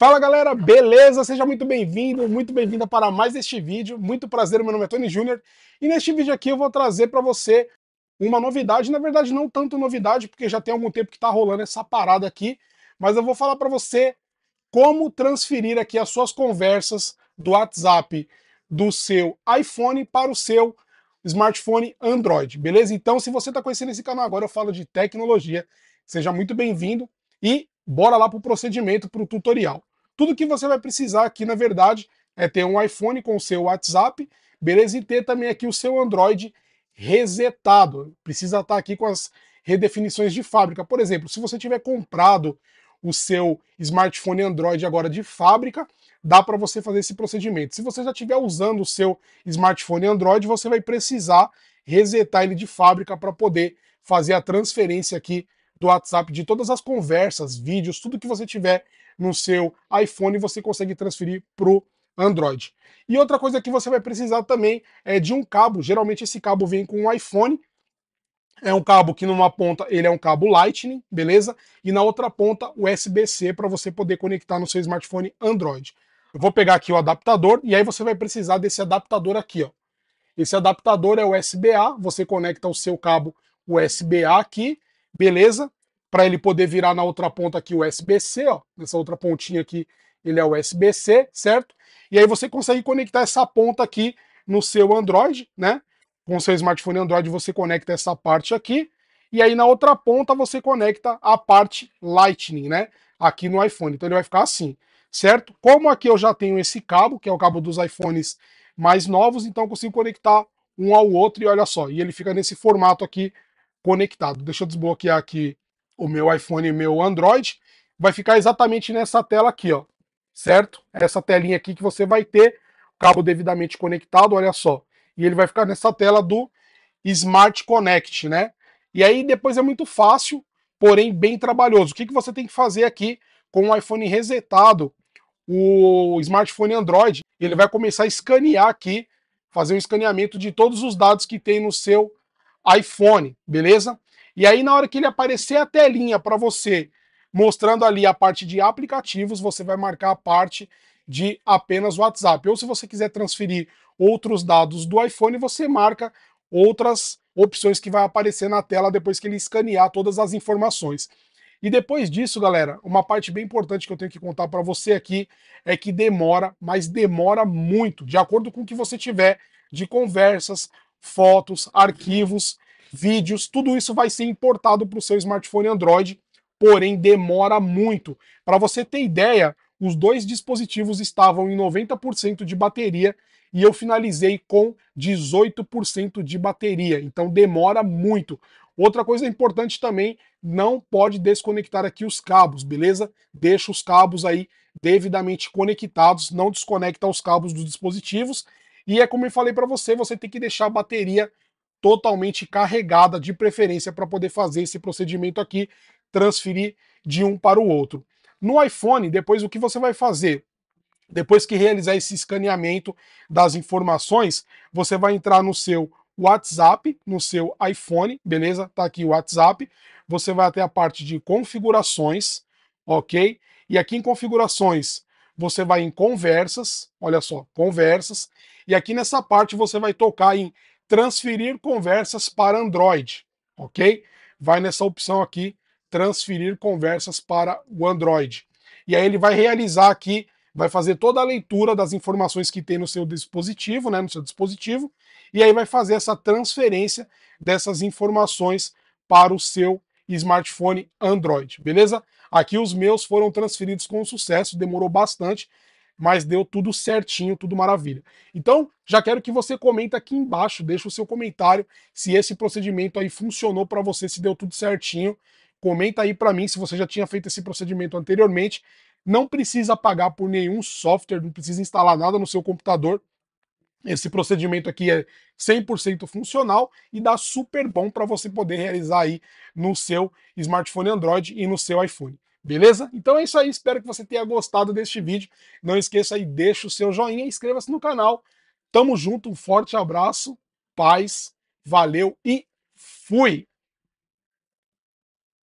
Fala galera, beleza? Seja muito bem-vindo, muito bem-vinda para mais este vídeo. Muito prazer, meu nome é Tony Júnior e neste vídeo aqui eu vou trazer para você uma novidade. Na verdade, não tanto novidade, porque já tem algum tempo que está rolando essa parada aqui, mas eu vou falar para você como transferir aqui as suas conversas do WhatsApp do seu iPhone para o seu smartphone Android, beleza? Então, se você está conhecendo esse canal agora, eu falo de tecnologia, seja muito bem-vindo e bora lá para o procedimento, para o tutorial. Tudo que você vai precisar aqui, na verdade, é ter um iPhone com o seu WhatsApp, beleza? E ter também aqui o seu Android resetado. Precisa estar tá aqui com as redefinições de fábrica. Por exemplo, se você tiver comprado o seu smartphone Android agora de fábrica, dá para você fazer esse procedimento. Se você já estiver usando o seu smartphone Android, você vai precisar resetar ele de fábrica para poder fazer a transferência aqui do WhatsApp, de todas as conversas, vídeos, tudo que você tiver no seu iPhone, você consegue transferir para o Android. E outra coisa que você vai precisar também é de um cabo. Geralmente esse cabo vem com um iPhone. É um cabo que numa ponta ele é um cabo Lightning, beleza? E na outra ponta USB-C para você poder conectar no seu smartphone Android. Eu vou pegar aqui o adaptador e aí você vai precisar desse adaptador aqui, ó. Esse adaptador é USB-A, você conecta o seu cabo USB-A aqui, beleza? para ele poder virar na outra ponta aqui o USB-C, ó, nessa outra pontinha aqui ele é USB-C, certo? E aí você consegue conectar essa ponta aqui no seu Android, né? Com o seu smartphone Android você conecta essa parte aqui, e aí na outra ponta você conecta a parte Lightning, né? Aqui no iPhone, então ele vai ficar assim, certo? Como aqui eu já tenho esse cabo, que é o cabo dos iPhones mais novos, então eu consigo conectar um ao outro, e olha só, e ele fica nesse formato aqui conectado. Deixa eu desbloquear aqui o meu iPhone e meu Android, vai ficar exatamente nessa tela aqui, ó. Certo? É essa telinha aqui que você vai ter, cabo devidamente conectado, olha só. E ele vai ficar nessa tela do Smart Connect, né? E aí depois é muito fácil, porém bem trabalhoso. O que, que você tem que fazer aqui com o iPhone resetado, o smartphone Android, ele vai começar a escanear aqui, fazer um escaneamento de todos os dados que tem no seu iPhone, beleza? E aí, na hora que ele aparecer a telinha para você, mostrando ali a parte de aplicativos, você vai marcar a parte de apenas WhatsApp. Ou se você quiser transferir outros dados do iPhone, você marca outras opções que vai aparecer na tela depois que ele escanear todas as informações. E depois disso, galera, uma parte bem importante que eu tenho que contar para você aqui é que demora, mas demora muito, de acordo com o que você tiver de conversas, fotos, arquivos vídeos, tudo isso vai ser importado para o seu smartphone Android, porém demora muito. Para você ter ideia, os dois dispositivos estavam em 90% de bateria e eu finalizei com 18% de bateria, então demora muito. Outra coisa importante também, não pode desconectar aqui os cabos, beleza? Deixa os cabos aí devidamente conectados, não desconecta os cabos dos dispositivos. E é como eu falei para você, você tem que deixar a bateria totalmente carregada de preferência para poder fazer esse procedimento aqui, transferir de um para o outro. No iPhone, depois o que você vai fazer? Depois que realizar esse escaneamento das informações, você vai entrar no seu WhatsApp, no seu iPhone, beleza? Tá aqui o WhatsApp. Você vai até a parte de configurações, ok? E aqui em configurações, você vai em conversas, olha só, conversas. E aqui nessa parte você vai tocar em transferir conversas para Android, ok? Vai nessa opção aqui, transferir conversas para o Android. E aí ele vai realizar aqui, vai fazer toda a leitura das informações que tem no seu dispositivo, né, no seu dispositivo, e aí vai fazer essa transferência dessas informações para o seu smartphone Android, beleza? Aqui os meus foram transferidos com sucesso, demorou bastante, mas deu tudo certinho, tudo maravilha. Então, já quero que você comenta aqui embaixo, deixa o seu comentário se esse procedimento aí funcionou para você, se deu tudo certinho. Comenta aí para mim se você já tinha feito esse procedimento anteriormente. Não precisa pagar por nenhum software, não precisa instalar nada no seu computador. Esse procedimento aqui é 100% funcional e dá super bom para você poder realizar aí no seu smartphone Android e no seu iPhone. Beleza? Então é isso aí, espero que você tenha gostado deste vídeo. Não esqueça aí, deixa o seu joinha, inscreva-se no canal. Tamo junto, um forte abraço, paz, valeu e fui!